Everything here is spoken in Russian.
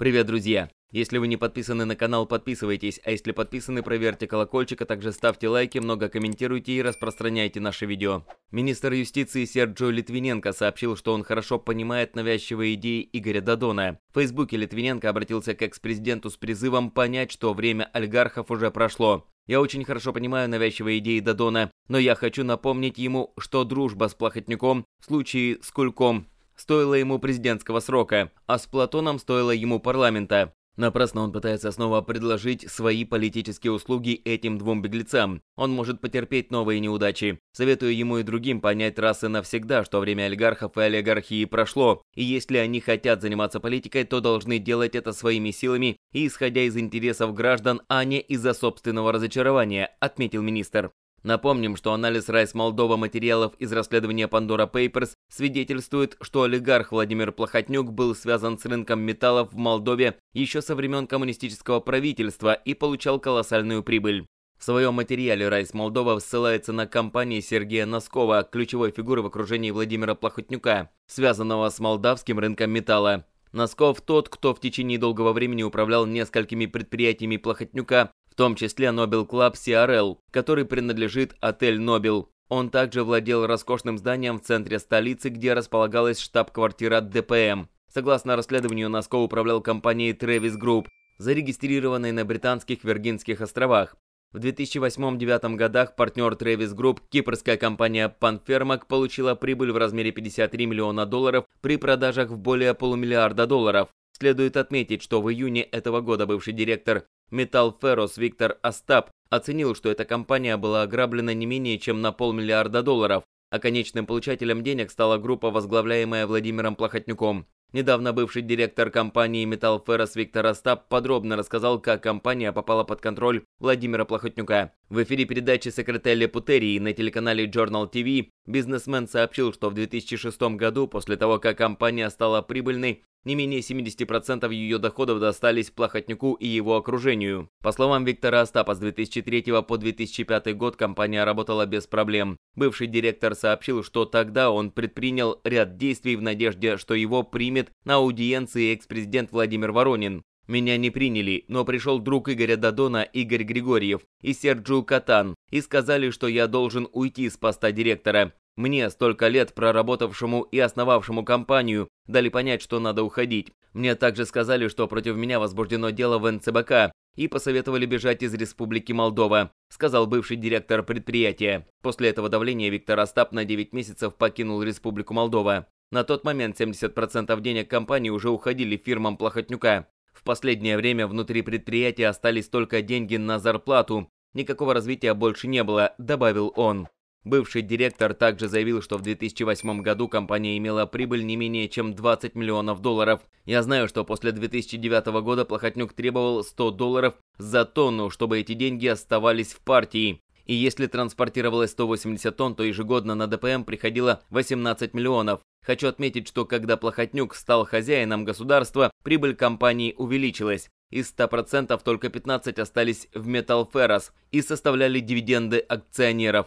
Привет, друзья! Если вы не подписаны на канал, подписывайтесь, а если подписаны, проверьте колокольчик, а также ставьте лайки, много комментируйте и распространяйте наше видео. Министр юстиции Серджо Литвиненко сообщил, что он хорошо понимает навязчивые идеи Игоря Дадона. В Фейсбуке Литвиненко обратился к экс-президенту с призывом понять, что время олигархов уже прошло. Я очень хорошо понимаю навязчивые идеи Дадона, но я хочу напомнить ему, что дружба с Плохотняком в случае с Кульком стоило ему президентского срока, а с Платоном стоило ему парламента. Напрасно он пытается снова предложить свои политические услуги этим двум беглецам. Он может потерпеть новые неудачи. Советую ему и другим понять раз и навсегда, что время олигархов и олигархии прошло. И если они хотят заниматься политикой, то должны делать это своими силами и исходя из интересов граждан, а не из-за собственного разочарования, отметил министр. Напомним, что анализ Райс Молдова материалов из расследования Pandora Papers свидетельствует, что олигарх Владимир Плохотнюк был связан с рынком металлов в Молдове еще со времен коммунистического правительства и получал колоссальную прибыль. В своем материале Райс Молдова ссылается на компании Сергея Носкова, ключевой фигуры в окружении Владимира Плохотнюка, связанного с молдавским рынком металла. Носков тот, кто в течение долгого времени управлял несколькими предприятиями Плохотнюка, в том числе Нобел-клаб CRL, который принадлежит отель Нобел. Он также владел роскошным зданием в центре столицы, где располагалась штаб-квартира ДПМ. Согласно расследованию, Носков управлял компанией Travis Group, зарегистрированной на Британских Виргинских островах. В 2008-2009 годах партнер Travis Group, кипрская компания Panfermac, получила прибыль в размере 53 миллиона долларов при продажах в более полумиллиарда долларов. Следует отметить, что в июне этого года бывший директор Metal Ferros Виктор Остап оценил, что эта компания была ограблена не менее чем на полмиллиарда долларов, а конечным получателем денег стала группа, возглавляемая Владимиром Плохотнюком. Недавно бывший директор компании Metal Ferrous Виктор Остап подробно рассказал, как компания попала под контроль Владимира Плохотнюка. В эфире передачи «Секретарь Путерии» на телеканале Journal TV бизнесмен сообщил, что в 2006 году, после того, как компания стала прибыльной, не менее 70% ее доходов достались Плохотнюку и его окружению. По словам Виктора Остапа, с 2003 по 2005 год компания работала без проблем. Бывший директор сообщил, что тогда он предпринял ряд действий в надежде, что его примет на аудиенции экс-президент Владимир Воронин. Меня не приняли, но пришел друг Игоря Дадона Игорь Григорьев и Серджу Катан и сказали, что я должен уйти с поста директора. Мне, столько лет проработавшему и основавшему компанию, дали понять, что надо уходить. Мне также сказали, что против меня возбуждено дело в НЦБК, и посоветовали бежать из Республики Молдова, сказал бывший директор предприятия. После этого давления Виктор Остап на 9 месяцев покинул Республику Молдова. На тот момент 70% денег компании уже уходили фирмам Плохотнюка. В последнее время внутри предприятия остались только деньги на зарплату. Никакого развития больше не было, добавил он. Бывший директор также заявил, что в 2008 году компания имела прибыль не менее чем 20 миллионов долларов. Я знаю, что после 2009 года Плохотнюк требовал 100 долларов за тонну, чтобы эти деньги оставались в партии. И если транспортировалось 180 тонн, то ежегодно на ДПМ приходило 18 миллионов. Хочу отметить, что когда Плохотнюк стал хозяином государства, прибыль компании увеличилась. Из 100% только 15 остались в Металлферрос и составляли дивиденды акционеров